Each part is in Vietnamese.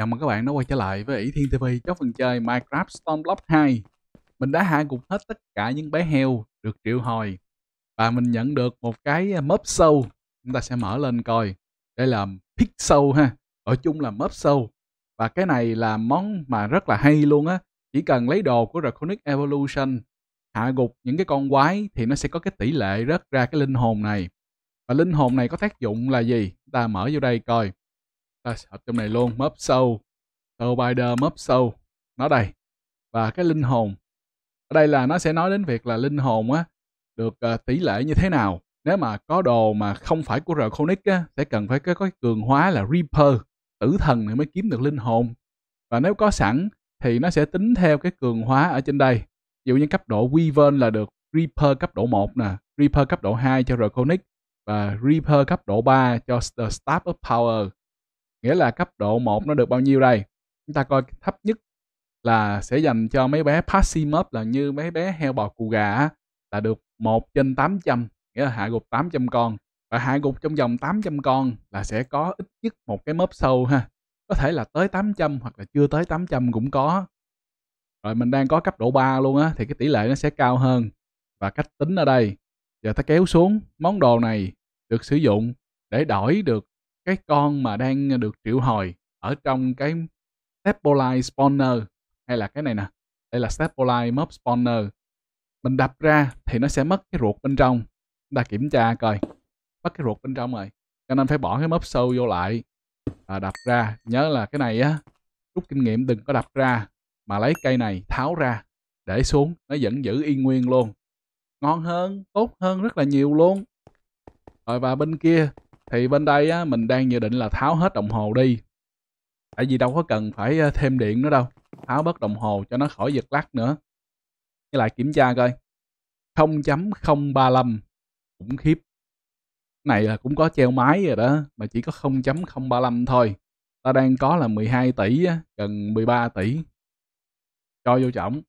Chào mừng các bạn đã quay trở lại với ỷ Thiên TV trong phần chơi Minecraft Stormblock 2. Mình đã hạ gục hết tất cả những bé heo được triệu hồi và mình nhận được một cái à, mớp sâu. Chúng ta sẽ mở lên coi. Đây là pick sâu ha, ở chung là mớp sâu. Và cái này là món mà rất là hay luôn á. Chỉ cần lấy đồ của Draconic Evolution hạ gục những cái con quái thì nó sẽ có cái tỷ lệ rớt ra cái linh hồn này. Và linh hồn này có tác dụng là gì? Chúng ta mở vô đây coi rồi, học trong này luôn, mấp sâu. sâu Spider mấp sâu. Nó đây. Và cái linh hồn. Ở đây là nó sẽ nói đến việc là linh hồn á, được uh, tỷ lệ như thế nào. Nếu mà có đồ mà không phải của Rconic á, sẽ cần phải có cái cường hóa là Reaper, tử thần thì mới kiếm được linh hồn. Và nếu có sẵn thì nó sẽ tính theo cái cường hóa ở trên đây. Ví dụ như cấp độ Weaver là được Reaper cấp độ 1 nè, Reaper cấp độ 2 cho Rconic và Reaper cấp độ 3 cho The Staff of Power nghĩa là cấp độ 1 nó được bao nhiêu đây chúng ta coi thấp nhất là sẽ dành cho mấy bé Passimov là như mấy bé heo bò cù gà là được 1 trên 800 nghĩa là hạ gục 800 con và hạ gục trong vòng 800 con là sẽ có ít nhất một cái mớp sâu ha có thể là tới 800 hoặc là chưa tới 800 cũng có rồi mình đang có cấp độ 3 luôn á thì cái tỷ lệ nó sẽ cao hơn và cách tính ở đây giờ ta kéo xuống món đồ này được sử dụng để đổi được cái con mà đang được triệu hồi ở trong cái Stabilize Spawner hay là cái này nè đây là Stabilize Mob Spawner mình đập ra thì nó sẽ mất cái ruột bên trong ta kiểm tra coi mất cái ruột bên trong rồi cho nên phải bỏ cái mob sâu vô lại và đập ra nhớ là cái này á rút kinh nghiệm đừng có đập ra mà lấy cây này tháo ra để xuống nó vẫn giữ yên nguyên luôn ngon hơn tốt hơn rất là nhiều luôn rồi và bên kia thì bên đây á, mình đang dự định là tháo hết đồng hồ đi tại vì đâu có cần phải ờ, thêm điện nữa đâu tháo bớt đồng hồ cho nó khỏi giật lắc nữa với lại kiểm tra coi 0.035 khủng khiếp này là ờ, cũng có treo máy rồi đó mà chỉ có 0.035 thôi ta đang có là 12 tỷ gần 13 tỷ cho vô trọng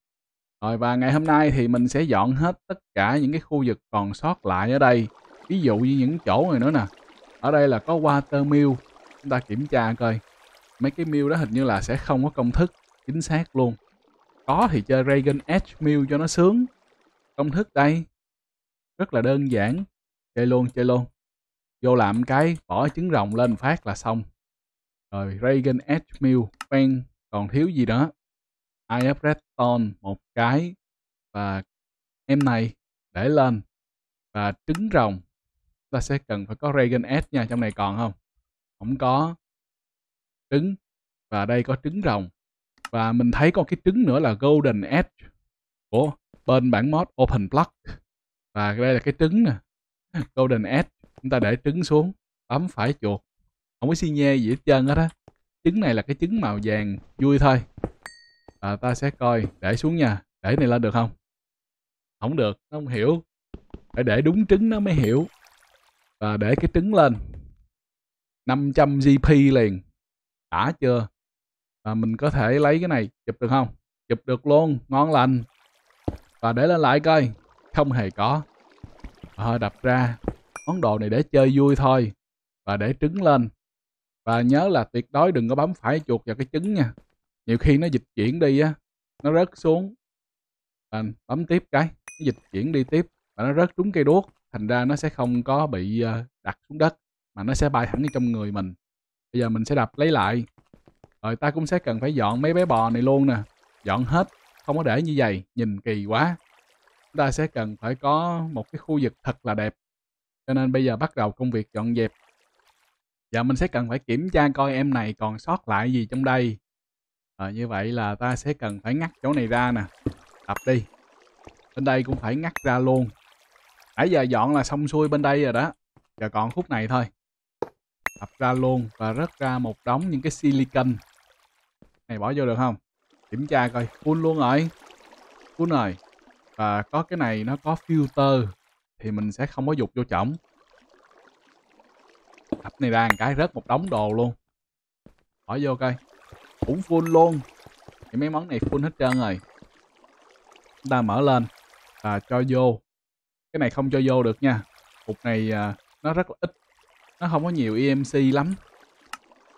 rồi và ngày hôm nay thì mình sẽ dọn hết tất cả những cái khu vực còn sót lại ở đây ví dụ như những chỗ này nữa nè ở đây là có water meal chúng ta kiểm tra coi mấy cái meal đó hình như là sẽ không có công thức chính xác luôn có thì chơi Dragon Edge meal cho nó sướng công thức đây rất là đơn giản chơi luôn chơi luôn vô làm cái bỏ trứng rồng lên phát là xong rồi Dragon Edge meal quen còn thiếu gì nữa IF Redstone một cái và em này để lên và trứng rồng ta sẽ cần phải có Regen S nha. Trong này còn không? Không có trứng. Và đây có trứng rồng. Và mình thấy có cái trứng nữa là Golden Edge của bên bản mod Open Block. Và đây là cái trứng nè. Golden Edge. Chúng ta để trứng xuống. Bấm phải chuột. Không có xi nhê gì hết trơn hết á. Trứng này là cái trứng màu vàng vui thôi. và ta sẽ coi. Để xuống nha. Để này lên được không? Không được. không hiểu. Phải để đúng trứng nó mới hiểu và để cái trứng lên 500 GP liền đã chưa và mình có thể lấy cái này chụp được không chụp được luôn ngon lành và để lên lại coi không hề có ờ đập ra món đồ này để chơi vui thôi và để trứng lên và nhớ là tuyệt đối đừng có bấm phải chuột vào cái trứng nha nhiều khi nó dịch chuyển đi á nó rớt xuống và bấm tiếp cái nó dịch chuyển đi tiếp và nó rớt trúng cây đuốc thành ra nó sẽ không có bị ờ, đặt xuống đất mà nó sẽ bay thẳng vào trong người mình bây giờ mình sẽ đập lấy lại rồi ta cũng sẽ cần phải dọn mấy bé bò này luôn nè dọn hết không có để như vậy nhìn kỳ quá chúng ta sẽ cần phải có một cái khu vực thật là đẹp cho nên bây giờ bắt đầu công việc dọn dẹp và dạ, mình sẽ cần phải kiểm tra coi em này còn sót lại gì trong đây à, như vậy là ta sẽ cần phải ngắt chỗ này ra nè tập đi bên đây cũng phải ngắt ra luôn nãy giờ dọn là xong xuôi bên đây rồi đó giờ còn khúc này thôi đập ra luôn và rớt ra một đống những cái silicon này bỏ vô được không kiểm tra coi full luôn rồi full rồi và có cái này nó có filter thì mình sẽ không có dục vô chổng đập này ra một cái rớt một đống đồ luôn bỏ vô coi cũng full luôn thì mấy món này full hết trơn rồi chúng ta mở lên và cho vô cái này không cho vô được nha cục này à, nó rất là ít nó không có nhiều EMC lắm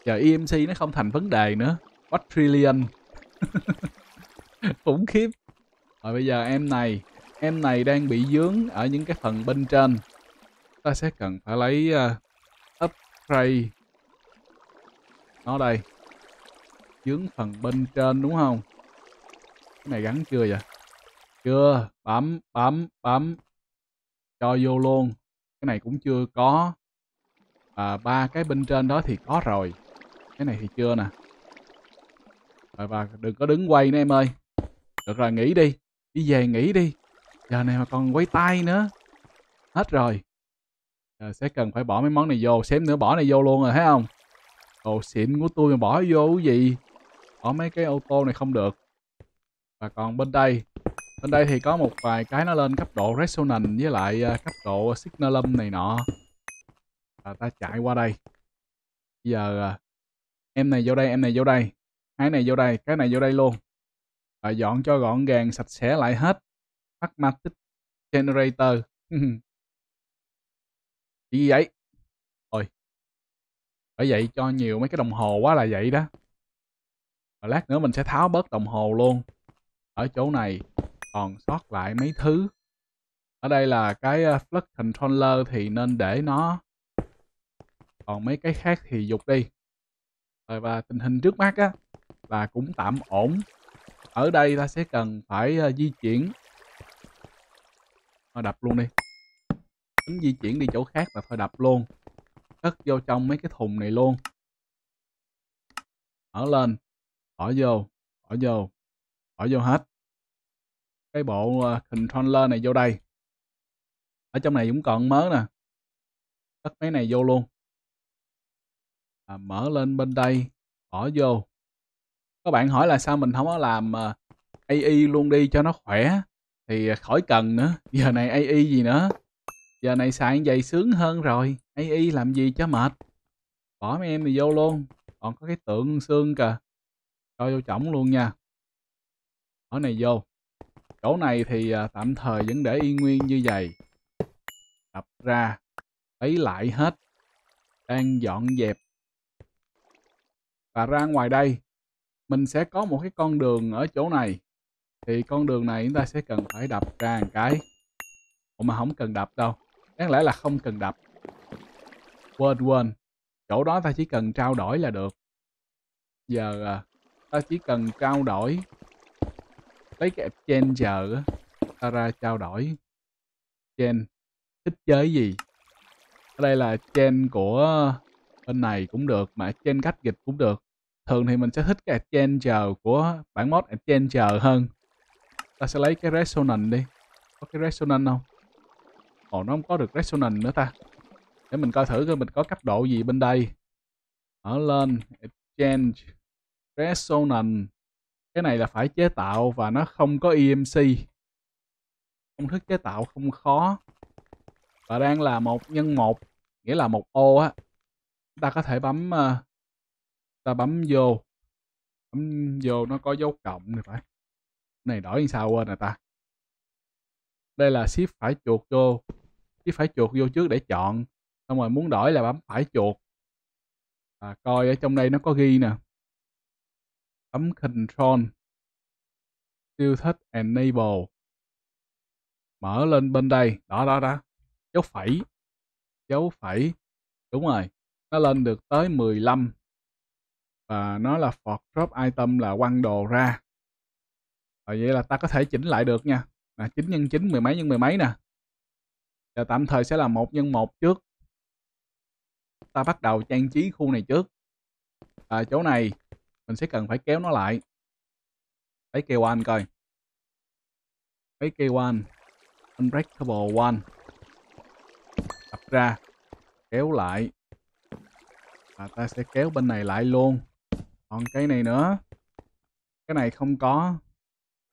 giờ EMC nó không thành vấn đề nữa what trillion khủng khiếp rồi bây giờ em này em này đang bị dướng ở những cái phần bên trên ta sẽ cần phải lấy uh, upgrade nó đây dướng phần bên trên đúng không cái này gắn chưa vậy chưa bấm bấm bấm cho vô luôn cái này cũng chưa có và ba cái bên trên đó thì có rồi cái này thì chưa nè rồi và đừng có đứng quay nữa em ơi được rồi nghỉ đi đi về nghỉ đi giờ này mà còn quay tay nữa hết rồi giờ sẽ cần phải bỏ mấy món này vô xém nữa bỏ này vô luôn rồi thấy không đồ xịn của tôi mà bỏ vô cái gì bỏ mấy cái ô tô này không được và còn bên đây Bên đây thì có một vài cái nó lên cấp độ resonant với lại à, cấp độ Signalum này nọ. À, ta chạy qua đây. Bây giờ à, em này vô đây, em này vô đây. Cái này vô đây, cái này vô đây luôn. và dọn cho gọn gàng, sạch sẽ lại hết. Magmatic Generator. Chỉ gì vậy? Rồi. Bởi vậy cho nhiều mấy cái đồng hồ quá là vậy đó. và lát nữa mình sẽ tháo bớt đồng hồ luôn. Ở chỗ này còn sót lại mấy thứ ở đây là cái ờ, flux controller thì nên để nó còn mấy cái khác thì dục đi rồi và tình hình trước mắt á là cũng tạm ổn ở đây ta sẽ cần phải ờ, di chuyển thôi đập luôn đi tính di chuyển đi chỗ khác là thôi đập luôn cất vô trong mấy cái thùng này luôn mở lên bỏ vô bỏ vô bỏ vô hết cái bộ ờ, controller này vô đây ở trong này cũng còn mớ nè cất mấy này vô luôn à, mở lên bên đây bỏ vô các bạn hỏi là sao mình không có làm ờ, AI luôn đi cho nó khỏe thì ờ, khỏi cần nữa giờ này AI gì nữa giờ này xài vậy sướng hơn rồi AI làm gì cho mệt bỏ mấy em này vô luôn còn có cái tượng xương kìa cho vô chổng luôn nha bỏ này vô chỗ này thì à, tạm thời vẫn để y nguyên như vậy đập ra lấy lại hết đang dọn dẹp và ra ngoài đây mình sẽ có một cái con đường ở chỗ này thì con đường này chúng ta sẽ cần phải đập ra một cái Ủa mà không cần đập đâu đáng lẽ là không cần đập quên quên chỗ đó ta chỉ cần trao đổi là được giờ à, ta chỉ cần trao đổi lấy cái Exchanger ta ra trao đổi Chain thích chơi gì ở đây là chain của bên này cũng được mà chain cách dịch cũng được thường thì mình sẽ thích cái Exchanger của bản mod Exchanger hơn ta sẽ lấy cái Resonant đi có cái Resonant không Ồ nó không có được Resonant nữa ta để mình coi thử coi mình có cấp độ gì bên đây mở lên Exchange Resonant cái này là phải chế tạo và nó không có EMC công thức chế tạo không khó và đang là một nhân một nghĩa là một ô á ta có thể bấm ờ, ta bấm vô bấm vô nó có dấu cộng này phải này đổi như sao quên rồi ta đây là shift phải chuột vô shift phải chuột vô trước để chọn xong rồi muốn đổi là bấm phải chuột à, coi ở trong đây nó có ghi nè Bấm Control. tiêu thích Enable. Mở lên bên đây. Đó, đó, đó. Dấu phẩy. Dấu phẩy. Đúng rồi. Nó lên được tới 15. Và nó là for drop item là quăng đồ ra. Rồi vậy là ta có thể chỉnh lại được nha. Là 9 nhân 9, mười mấy nhân mười mấy nè. Giờ tạm thời sẽ là một nhân một trước ta bắt đầu trang trí khu này trước à, chỗ này mình sẽ cần phải kéo nó lại lấy kêu one coi lấy kêu one unbreakable one đập ra kéo lại và ta sẽ kéo bên này lại luôn còn cái này nữa cái này không có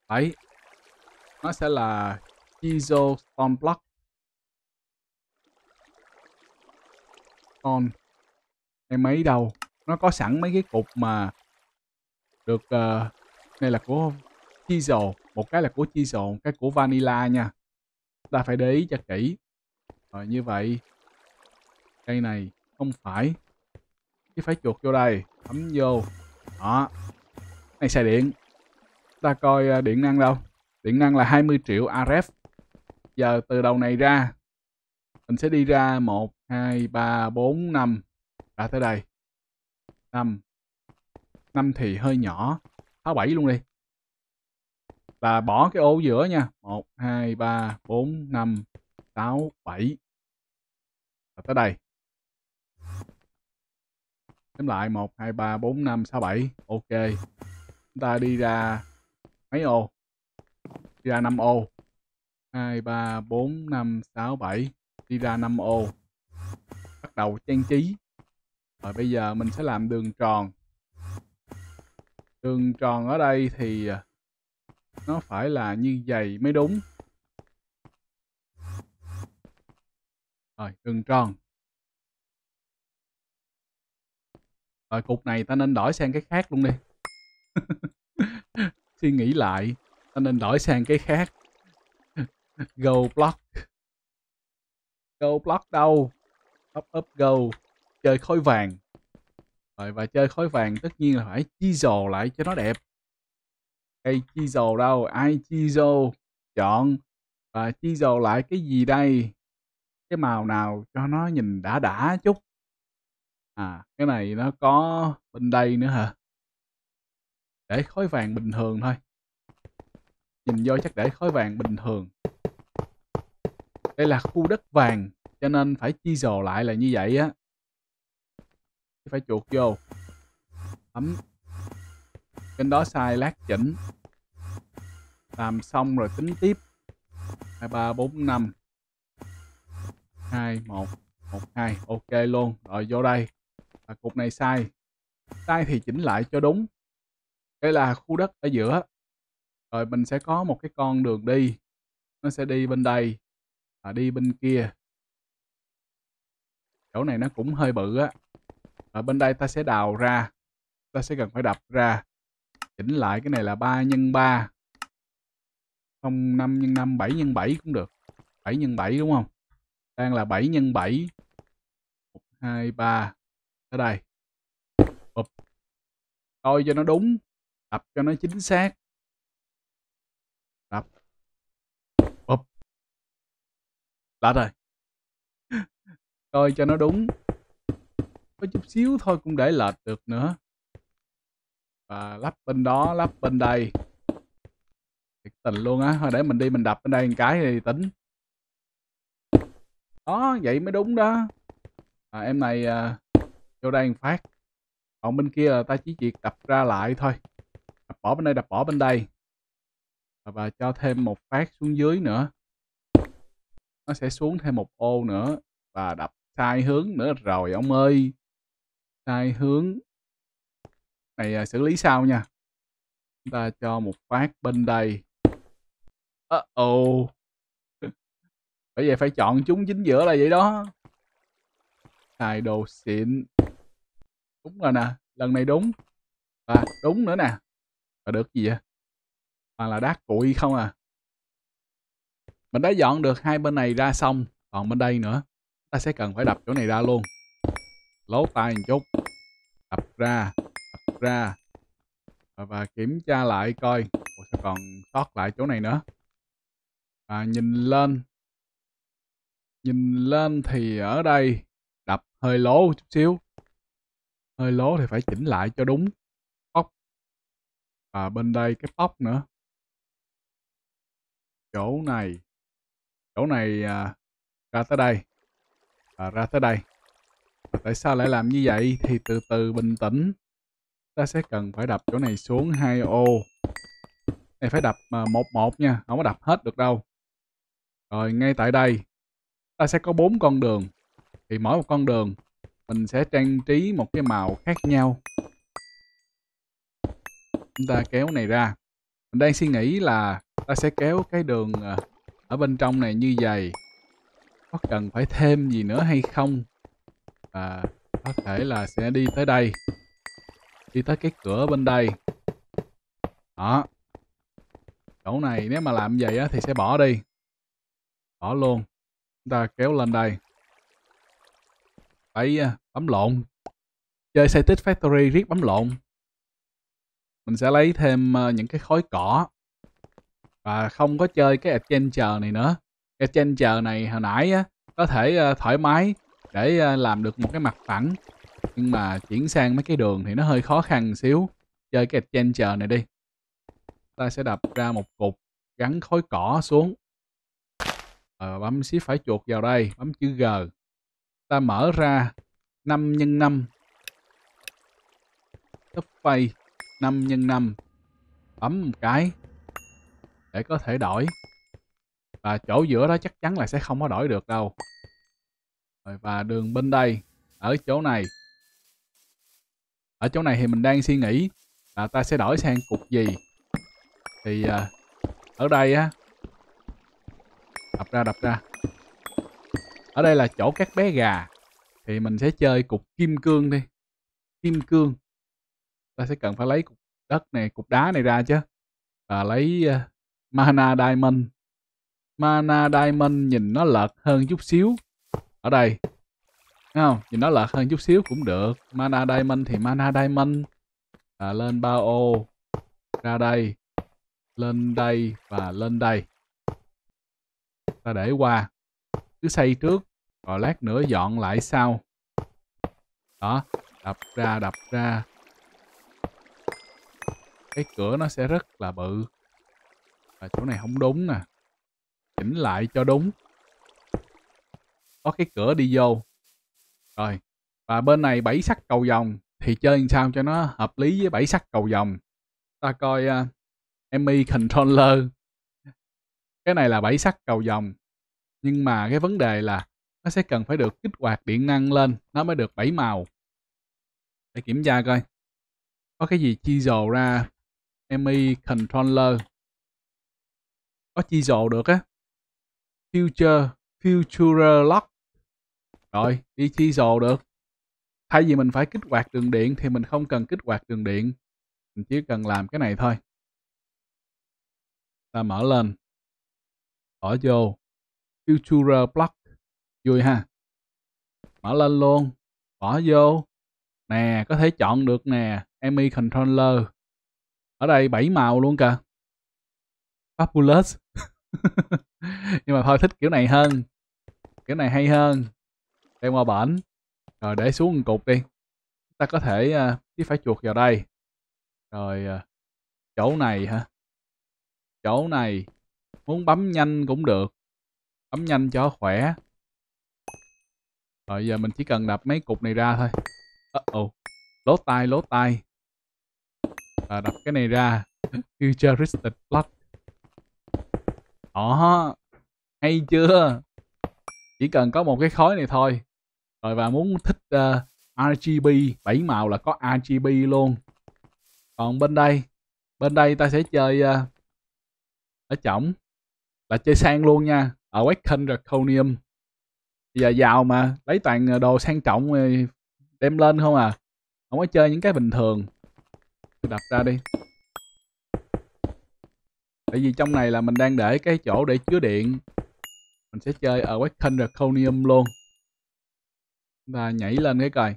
đấy nó sẽ là Chizo stone Block Con Em ấy đâu Nó có sẵn mấy cái cục mà được uh, này là của chi dầu một cái là của chi dầu cái của vanilla nha ta phải để ý cho kỹ rồi như vậy cây này không phải chứ phải chuột vô đây thấm vô đó này xài điện ta coi ờ, điện năng đâu điện năng là 20 triệu RF e giờ từ đầu này ra mình sẽ đi ra một hai ba bốn năm đã tới đây 5 năm thì hơi nhỏ tháo bảy luôn đi và bỏ cái ô giữa nha một hai ba bốn năm sáu bảy Rồi tới đây Đếm lại một hai ba bốn năm sáu bảy Ok Chúng ta đi ra mấy ô Đi ra năm ô hai ba bốn năm sáu bảy Đi ra năm ô Bắt đầu trang trí Rồi bây giờ mình sẽ làm đường tròn đường tròn ở đây thì à, nó phải là như vậy mới đúng rồi đường tròn rồi cục này ta nên đổi sang cái khác luôn đi suy nghĩ lại ta nên đổi sang cái khác go block go block đâu up up go chơi khói vàng rồi và chơi khối vàng tất nhiên là phải chizo lại cho nó đẹp cây chizo đâu ai chizo chọn và chizo lại cái gì đây cái màu nào cho nó nhìn đã đã chút à cái này nó có bên đây nữa hả để khối vàng bình thường thôi nhìn vô chắc để khối vàng bình thường đây là khu đất vàng cho nên phải chi dồ lại là như vậy á phải chuột vô ấm kênh đó sai lát chỉnh làm xong rồi tính tiếp hai ba bốn năm hai một một hai ok luôn rồi vô đây là cục này sai sai thì chỉnh lại cho đúng đây là khu đất ở giữa rồi mình sẽ có một cái con đường đi nó sẽ đi bên đây và đi bên kia chỗ này nó cũng hơi bự á ở bên đây ta sẽ đào ra ta sẽ cần phải đập ra chỉnh lại cái này là 3 nhân 3 không 5 nhân 5 7 nhân 7 cũng được 7 nhân 7 đúng không đang là 7 nhân 7 1, 2, 3 ở đây Ụp. coi cho nó đúng đập cho nó chính xác đập Ụp. lạ rồi coi cho nó đúng có chút xíu thôi cũng để lệch được nữa và lắp bên đó lắp bên đây thiệt tình luôn á thôi để mình đi mình đập bên đây một cái thì tính đó vậy mới đúng đó à, em này à, vô đây một phát còn bên kia là ta chỉ việc đập ra lại thôi đập bỏ bên đây đập bỏ bên đây và, và cho thêm một phát xuống dưới nữa nó sẽ xuống thêm một ô nữa và đập sai hướng nữa rồi ông ơi cái hướng này à, xử lý sau nha chúng ta cho một phát bên đây uh oh bởi vậy phải chọn chúng chính giữa là vậy đó xài đồ xịn đúng rồi nè lần này đúng và đúng nữa nè và được gì vậy toàn là đá cụi không à mình đã dọn được hai bên này ra xong còn bên đây nữa ta sẽ cần phải đập chỗ này ra luôn lố tay một chút đập ra đập ra và kiểm tra lại coi Ủa, sao còn sót lại chỗ này nữa Và nhìn lên nhìn lên thì ở đây đập hơi lố chút xíu hơi lố thì phải chỉnh lại cho đúng tóc và bên đây cái tóc nữa chỗ này chỗ này à, ra tới đây à, ra tới đây tại sao lại làm như vậy thì từ từ bình tĩnh ta sẽ cần phải đập chỗ này xuống hai ô này phải đập à, một một nha không có đập hết được đâu rồi ngay tại đây ta sẽ có bốn con đường thì mỗi một con đường mình sẽ trang trí một cái màu khác nhau chúng ta kéo này ra mình đang suy nghĩ là ta sẽ kéo cái đường à, ở bên trong này như vậy có cần phải thêm gì nữa hay không và có thể là sẽ đi tới đây đi tới cái cửa bên đây đó chỗ này nếu mà làm vậy á, thì sẽ bỏ đi bỏ luôn chúng ta kéo lên đây phải à, bấm lộn chơi xe Citic Factory riết bấm lộn mình sẽ lấy thêm à, những cái khối cỏ và không có chơi cái adventure này nữa adventure này hồi nãy á, có thể à, thoải mái để ờ, làm được một cái mặt phẳng nhưng mà chuyển sang mấy cái đường thì nó hơi khó khăn xíu chơi cái adventure này đi ta sẽ đập ra một cục gắn khối cỏ xuống ờ, bấm shift phải chuột vào đây bấm chữ G ta mở ra 5 x 5 tấp phay 5 x 5 bấm một cái để có thể đổi và chỗ giữa đó chắc chắn là sẽ không có đổi được đâu rồi và đường bên đây ở chỗ này ở chỗ này thì mình đang suy nghĩ là ta sẽ đổi sang cục gì thì à, ở đây á đập ra đập ra ở đây là chỗ các bé gà thì mình sẽ chơi cục kim cương đi kim cương ta sẽ cần phải lấy cục đất này cục đá này ra chứ và lấy à, mana diamond mana diamond nhìn nó lợt hơn chút xíu ở đây Đúng không nhìn nó lật hơn chút xíu cũng được mana diamond thì mana diamond à, lên ba ô ra đây lên đây và lên đây ta để qua cứ xây trước rồi lát nữa dọn lại sau đó đập ra đập ra cái cửa nó sẽ rất là bự và chỗ này không đúng nè chỉnh lại cho đúng có cái cửa đi vô rồi và bên này bảy sắc cầu vòng thì chơi làm sao cho nó hợp lý với bảy sắc cầu vòng ta coi uh, Emmy controller cái này là bảy sắc cầu vòng nhưng mà cái vấn đề là nó sẽ cần phải được kích hoạt điện năng lên nó mới được bảy màu để kiểm tra coi có cái gì chi dồ ra ME controller có chi dồ được á future future lock rồi đi chi dồ được thay vì mình phải kích hoạt đường điện thì mình không cần kích hoạt đường điện mình chỉ cần làm cái này thôi ta mở lên bỏ vô future block vui ha mở lên luôn bỏ vô nè có thể chọn được nè emi controller ở đây bảy màu luôn kìa fabulous nhưng mà thôi thích kiểu này hơn kiểu này hay hơn đem qua bển rồi để xuống một cục đi ta có thể cái à, phải chuột vào đây rồi à, chỗ này hả chỗ này muốn bấm nhanh cũng được bấm nhanh cho khỏe rồi giờ mình chỉ cần đập mấy cục này ra thôi uh -oh. lố tay lố tay à, đập cái này ra futuristic block đó hay chưa chỉ cần có một cái khói này thôi rồi và muốn thích uh, ờ, RGB 7 màu là có RGB luôn còn bên đây bên đây ta sẽ chơi uh, ở trọng là chơi sang luôn nha ở Wacken Draconium giờ giàu mà lấy toàn ờ, đồ sang trọng đem lên không à không có chơi những cái bình thường đập ra đi tại vì trong này là mình đang để cái chỗ để chứa điện mình sẽ chơi ở Wacken Draconium luôn ta nhảy lên cái coi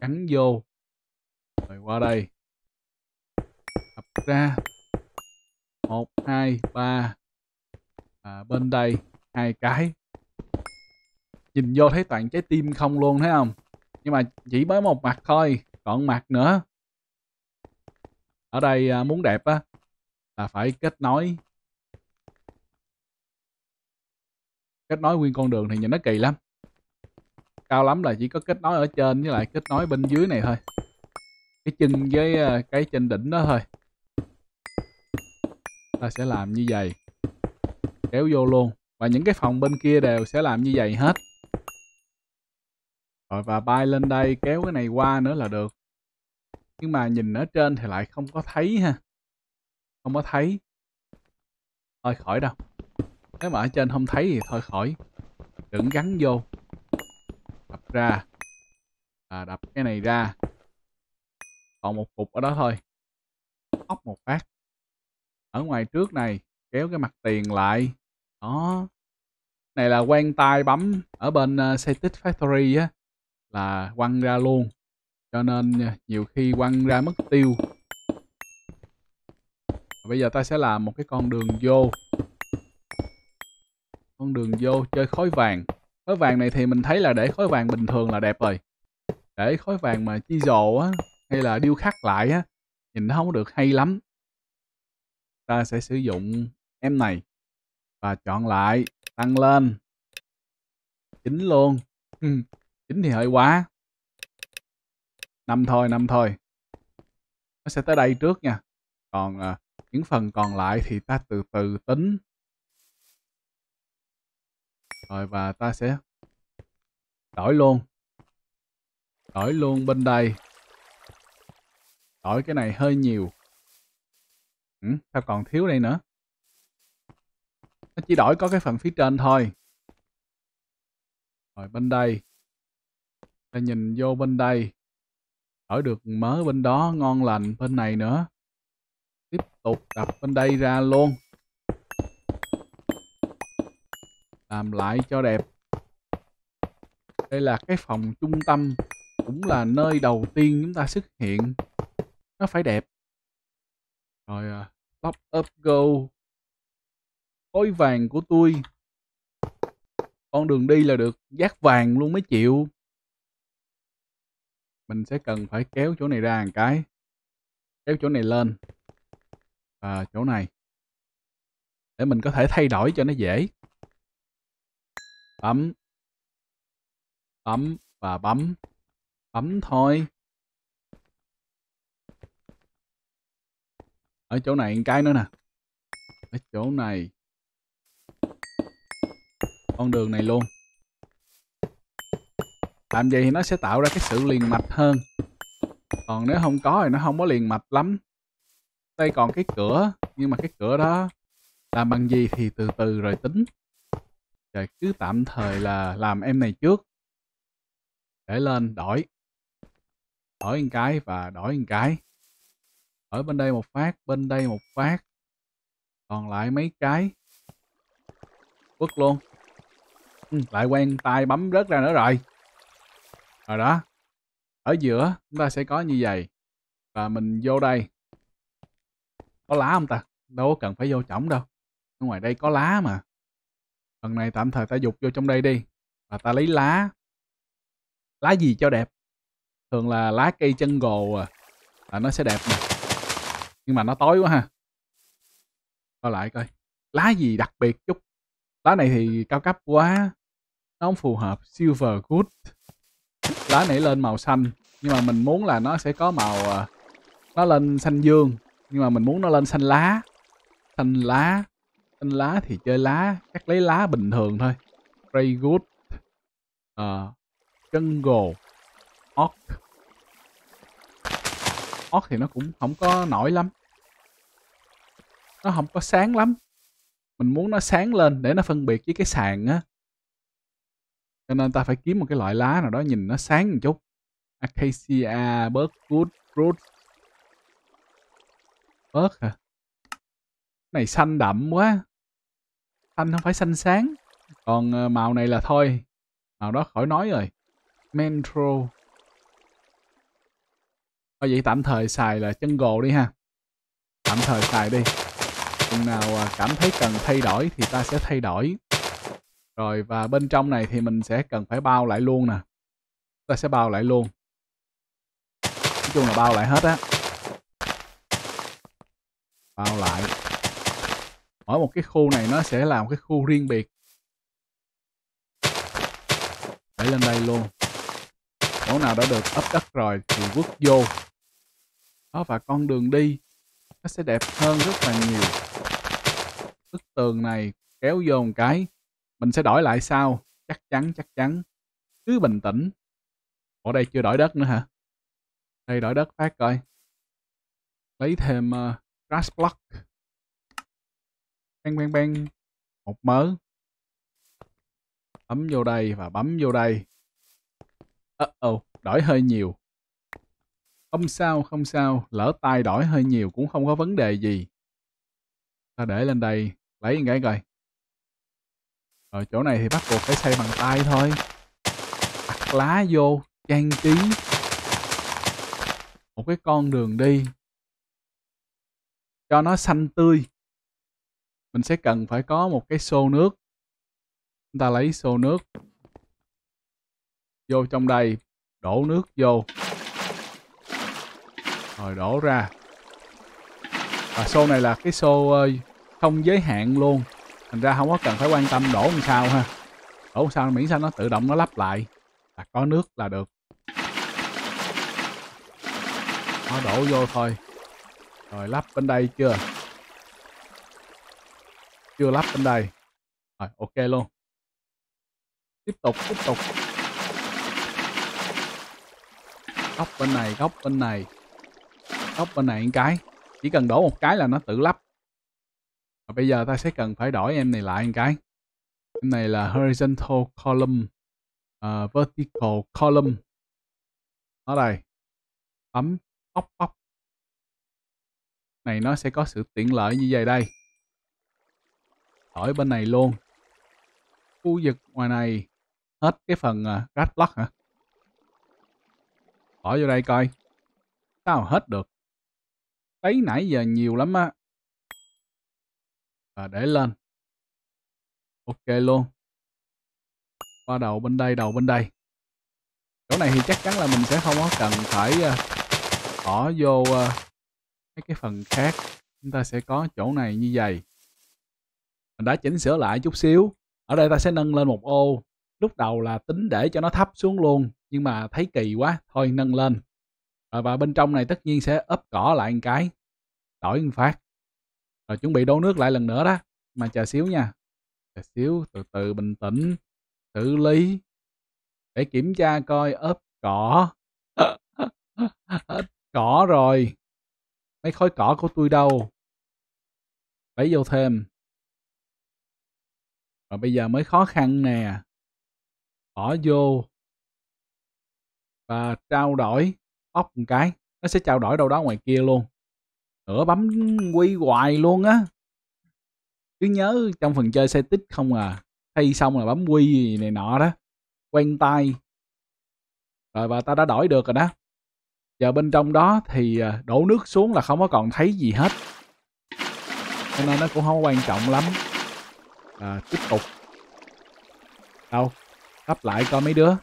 cắn vô rồi qua đây đập ra một hai ba à, bên đây hai cái nhìn vô thấy toàn trái tim không luôn thấy không nhưng mà chỉ mới một mặt thôi còn mặt nữa ở đây à, muốn đẹp á là phải kết nối kết nối nguyên con đường thì nhìn nó kỳ lắm cao lắm là chỉ có kết nối ở trên với lại kết nối bên dưới này thôi cái chân với ờ, cái trên đỉnh đó thôi ta sẽ làm như vậy kéo vô luôn và những cái phòng bên kia đều sẽ làm như vậy hết rồi và bay lên đây kéo cái này qua nữa là được nhưng mà nhìn ở trên thì lại không có thấy ha không có thấy thôi khỏi đâu nếu mà ở trên không thấy thì thôi khỏi đừng gắn vô đập ra à, đập cái này ra còn một cục ở đó thôi ốc một phát ở ngoài trước này kéo cái mặt tiền lại đó này là quen tay bấm ở bên uh, Factory á là quăng ra luôn cho nên ờ, nhiều khi quăng ra mất tiêu bây giờ ta sẽ làm một cái con đường vô con đường vô chơi khói vàng khối vàng này thì mình thấy là để khối vàng bình thường là đẹp rồi để khối vàng mà chi dồ á hay là điêu khắc lại á nhìn nó không được hay lắm ta sẽ sử dụng em này và chọn lại tăng lên chính luôn ừ, chính thì hơi quá năm thôi năm thôi nó sẽ tới đây trước nha còn à, những phần còn lại thì ta từ từ tính rồi và ta sẽ đổi luôn. Đổi luôn bên đây. Đổi cái này hơi nhiều. Ừ, sao còn thiếu đây nữa? Nó chỉ đổi có cái phần phía trên thôi. Rồi bên đây. Ta nhìn vô bên đây. Đổi được mớ bên đó ngon lành bên này nữa. Tiếp tục đập bên đây ra luôn. làm lại cho đẹp đây là cái phòng trung tâm cũng là nơi đầu tiên chúng ta xuất hiện nó phải đẹp rồi uh, top up go khối vàng của tôi con đường đi là được giác vàng luôn mới chịu mình sẽ cần phải kéo chỗ này ra một cái kéo chỗ này lên và chỗ này để mình có thể thay đổi cho nó dễ bấm bấm và bấm bấm thôi ở chỗ này một cái nữa nè ở chỗ này con đường này luôn làm gì thì nó sẽ tạo ra cái sự liền mạch hơn còn nếu không có thì nó không có liền mạch lắm đây còn cái cửa nhưng mà cái cửa đó làm bằng gì thì từ từ rồi tính rồi cứ tạm thời là làm em này trước. Để lên đổi. Đổi một cái và đổi một cái. Đổi bên đây một phát, bên đây một phát. Còn lại mấy cái. Quất luôn. Ừ, lại quen tay bấm rớt ra nữa rồi. Rồi đó. Ở giữa chúng ta sẽ có như vậy. Và mình vô đây. Có lá không ta? Đâu có cần phải vô trỏng đâu. Ở ngoài đây có lá mà phần này tạm thời ta dục vô trong đây đi. Và ta lấy lá. Lá gì cho đẹp? Thường là lá cây chân gồ à. Là nó sẽ đẹp nè. Nhưng mà nó tối quá ha. Coi lại coi. Lá gì đặc biệt chút. Lá này thì cao cấp quá. Nó không phù hợp. Silver good. Lá này lên màu xanh. Nhưng mà mình muốn là nó sẽ có màu... À, nó lên xanh dương. Nhưng mà mình muốn nó lên xanh lá. Xanh lá đánh lá thì chơi lá chắc lấy lá bình thường thôi Raygood uh, ờ, Jungle Orc Orc thì nó cũng không có nổi lắm nó không có sáng lắm mình muốn nó sáng lên để nó phân biệt với cái sàn á cho nên ta phải kiếm một cái loại lá nào đó nhìn nó sáng một chút acacia birdwood root bớt hả cái này xanh đậm quá thanh không phải xanh sáng còn ờ, màu này là thôi màu đó khỏi nói rồi Mentro Thôi vậy tạm thời xài là chân gồ đi ha Tạm thời xài đi Chừng nào ờ, cảm thấy cần thay đổi thì ta sẽ thay đổi Rồi và bên trong này thì mình sẽ cần phải bao lại luôn nè Ta sẽ bao lại luôn Nói chung là bao lại hết á Bao lại mỗi một cái khu này nó sẽ là một cái khu riêng biệt để lên đây luôn chỗ nào đã được ấp đất rồi thì quất vô đó và con đường đi nó sẽ đẹp hơn rất là nhiều bức tường này kéo vô một cái mình sẽ đổi lại sau chắc chắn chắc chắn cứ bình tĩnh ở đây chưa đổi đất nữa hả đây đổi đất phát coi lấy thêm ờ, uh, grass block bang bang bang một mớ bấm vô đây và bấm vô đây uh oh đổi hơi nhiều không sao không sao lỡ tay đổi hơi nhiều cũng không có vấn đề gì ta để lên đây lấy cái coi ở chỗ này thì bắt buộc phải xây bằng tay thôi đặt lá vô trang trí một cái con đường đi cho nó xanh tươi mình sẽ cần phải có một cái xô nước chúng ta lấy xô nước vô trong đây đổ nước vô rồi đổ ra và xô này là cái xô ờ, không giới hạn luôn thành ra không có cần phải quan tâm đổ làm sao ha đổ làm sao miễn sao nó tự động nó lắp lại là có nước là được nó đổ vô thôi rồi lắp bên đây chưa chưa lắp bên đây rồi ok luôn tiếp tục tiếp tục góc bên này góc bên này góc bên này một cái chỉ cần đổ một cái là nó tự lắp và bây giờ ta sẽ cần phải đổi em này lại một cái em này là horizontal column uh, vertical column nó đây bấm bóc bóc này nó sẽ có sự tiện lợi như vậy đây đổi bên này luôn khu vực ngoài này hết cái phần uh, red block hả bỏ vô đây coi sao hết được thấy nãy giờ nhiều lắm á à, để lên ok luôn qua đầu bên đây đầu bên đây chỗ này thì chắc chắn là mình sẽ không có cần phải à, bỏ vô à, mấy cái phần khác chúng ta sẽ có chỗ này như vậy mình đã chỉnh sửa lại chút xíu ở đây ta sẽ nâng lên một ô lúc đầu là tính để cho nó thấp xuống luôn nhưng mà thấy kỳ quá thôi nâng lên rồi và bên trong này tất nhiên sẽ ấp cỏ lại một cái đổi một phát rồi chuẩn bị đổ nước lại lần nữa đó mà chờ xíu nha chờ xíu từ từ bình tĩnh xử lý để kiểm tra coi ớp cỏ ớp cỏ rồi mấy khối cỏ của tôi đâu lấy vô thêm và bây giờ mới khó khăn nè bỏ vô và trao đổi ốc một cái nó sẽ trao đổi đâu đó ngoài kia luôn nữa bấm quy hoài luôn á cứ nhớ trong phần chơi xe tích không à thay xong là bấm quy gì này nọ đó quen tay rồi và ta đã đổi được rồi đó giờ bên trong đó thì à, đổ nước xuống là không có còn thấy gì hết cho nên nó cũng không quan trọng lắm à, tiếp tục đâu lắp lại coi mấy đứa rồi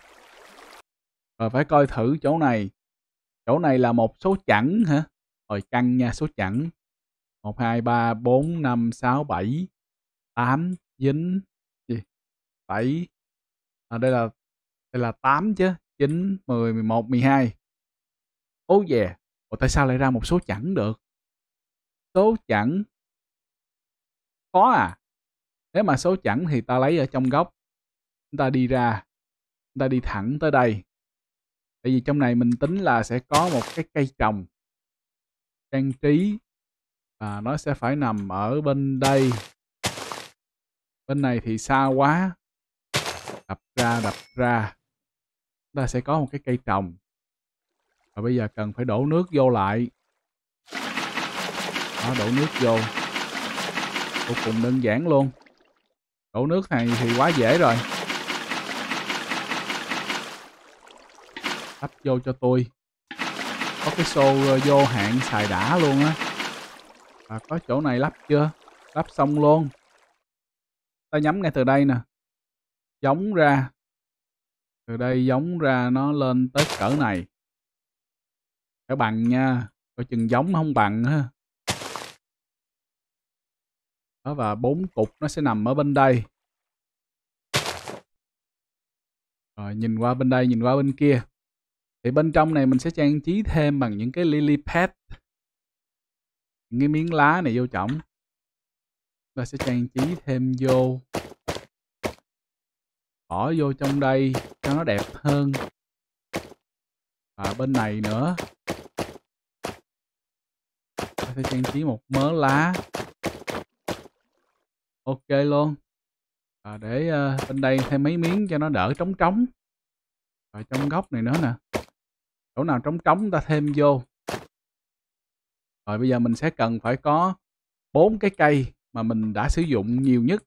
ờ, phải coi thử chỗ này chỗ này là một số chẵn hả rồi căn nha số chẵn một hai ba bốn năm sáu bảy tám chín bảy à, đây là đây là tám chứ chín mười mười một mười hai ô về tại sao lại ra một số chẵn được số chẵn có à nếu mà số chẵn thì ta lấy ở trong góc chúng ta đi ra chúng ta đi thẳng tới đây tại vì trong này mình tính là sẽ có một cái cây trồng trang trí và nó sẽ phải nằm ở bên đây bên này thì xa quá đập ra đập ra chúng ta sẽ có một cái cây trồng và bây giờ cần phải đổ nước vô lại đó, đổ nước vô vô cùng đơn giản luôn đổ nước này thì quá dễ rồi đắp vô cho tôi có cái xô ờ, vô hạn xài đã luôn á và có chỗ này lắp chưa lắp xong luôn ta nhắm ngay từ đây nè giống ra từ đây giống ra nó lên tới cỡ này phải bằng nha coi chừng giống không bằng ha đó, và bốn cục nó sẽ nằm ở bên đây rồi nhìn qua bên đây nhìn qua bên kia thì bên trong này mình sẽ trang trí thêm bằng những cái lily pad những cái miếng lá này vô trọng và sẽ trang trí thêm vô bỏ vô trong đây cho nó đẹp hơn và bên này nữa sẽ trang trí một mớ lá ok luôn à, để uh, bên đây thêm mấy miếng cho nó đỡ trống trống rồi trong góc này nữa nè chỗ nào trống trống ta thêm vô rồi bây giờ mình sẽ cần phải có bốn cái cây mà mình đã sử dụng nhiều nhất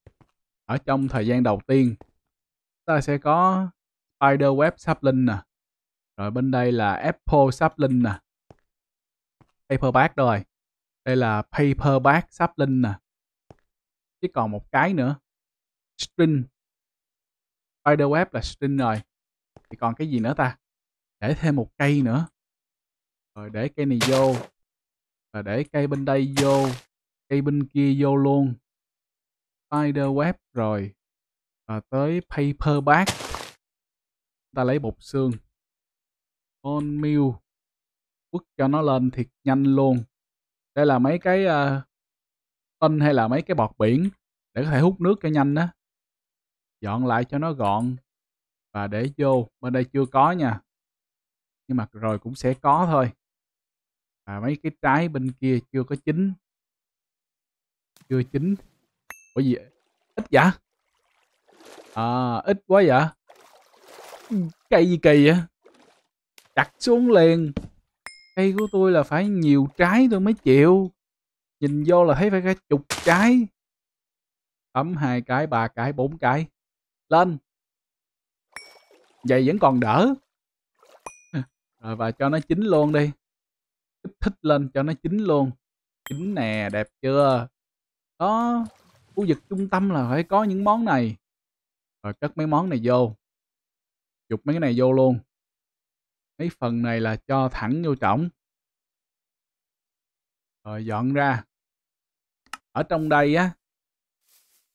ở trong thời gian đầu tiên ta sẽ có spider web sapling nè rồi bên đây là apple sapling nè paperback rồi đây là paperback sapling nè chứ còn một cái nữa string spider web là string rồi thì còn cái gì nữa ta để thêm một cây nữa rồi để cây này vô và để cây bên đây vô cây bên kia vô luôn spider web rồi và tới paper bag ta lấy bột xương con meal, quất cho nó lên thiệt nhanh luôn đây là mấy cái uh, tinh hay là mấy cái bọt biển để có thể hút nước cho nhanh đó dọn lại cho nó gọn và để vô bên đây chưa có nha nhưng mà rồi cũng sẽ có thôi và mấy cái trái bên kia chưa có chín chưa chín bởi vì ít vậy à ít quá vậy cây gì kỳ vậy đặt xuống liền cây của tôi là phải nhiều trái tôi mới chịu nhìn vô là thấy phải cái chục cái ấm hai cái ba cái bốn cái lên vậy vẫn còn đỡ rồi và cho nó chín luôn đi kích thích lên cho nó chín luôn chín nè đẹp chưa đó khu vực trung tâm là phải có những món này rồi cất mấy món này vô chụp mấy cái này vô luôn mấy phần này là cho thẳng vô trọng rồi dọn ra ở trong đây á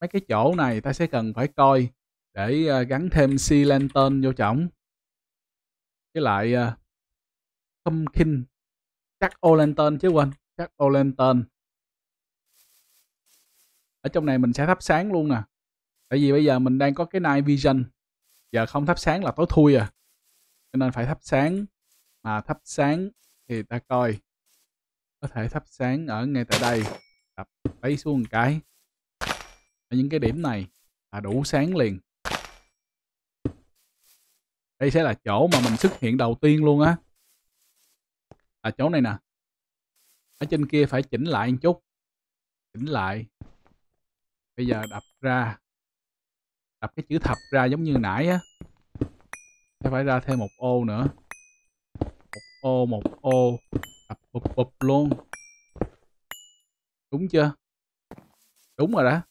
mấy cái chỗ này ta sẽ cần phải coi để ờ, gắn thêm si lantern vô trọng với lại pumpkin ờ, chắc ô lantern chứ quên chắc ô lantern ở trong này mình sẽ thắp sáng luôn nè tại vì bây giờ mình đang có cái night vision giờ không thắp sáng là tối thui à cho nên phải thắp sáng mà thắp sáng thì ta coi có thể thắp sáng ở ngay tại đây đập lấy xuống một cái ở những cái điểm này là đủ sáng liền đây sẽ là chỗ mà mình xuất hiện đầu tiên luôn á là chỗ này nè ở trên kia phải chỉnh lại một chút chỉnh lại bây giờ đập ra đập cái chữ thập ra giống như nãy á sẽ phải ra thêm một ô nữa một ô một ô đập bụp bụp luôn đúng chưa đúng rồi đó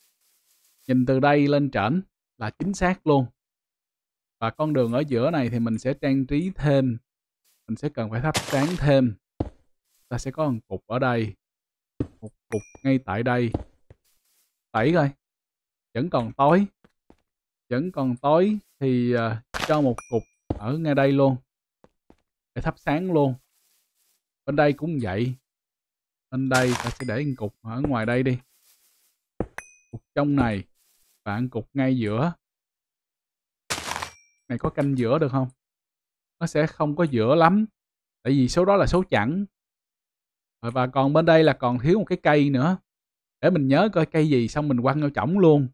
nhìn từ đây lên trển là chính xác luôn và con đường ở giữa này thì mình sẽ trang trí thêm mình sẽ cần phải thắp sáng thêm ta sẽ có một cục ở đây một cục ngay tại đây tẩy coi vẫn còn tối vẫn còn tối thì ờ, cho một cục ở ngay đây luôn để thắp sáng luôn bên đây cũng vậy lên đây ta sẽ để cục ở ngoài đây đi cục trong này bạn cục ngay giữa này có canh giữa được không nó sẽ không có giữa lắm tại vì số đó là số chẵn và còn bên đây là còn thiếu một cái cây nữa để mình nhớ coi cây gì xong mình quăng vô chổng luôn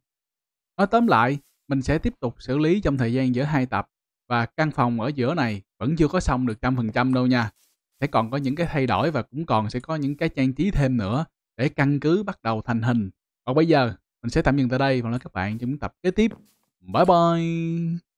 nói tóm lại mình sẽ tiếp tục xử lý trong thời gian giữa hai tập và căn phòng ở giữa này vẫn chưa có xong được trăm phần trăm đâu nha sẽ còn có những cái thay đổi và cũng còn sẽ có những cái trang trí thêm nữa để căn cứ bắt đầu thành hình còn bây giờ mình sẽ tạm dừng tại đây và nói các bạn trong tập kế tiếp bye bye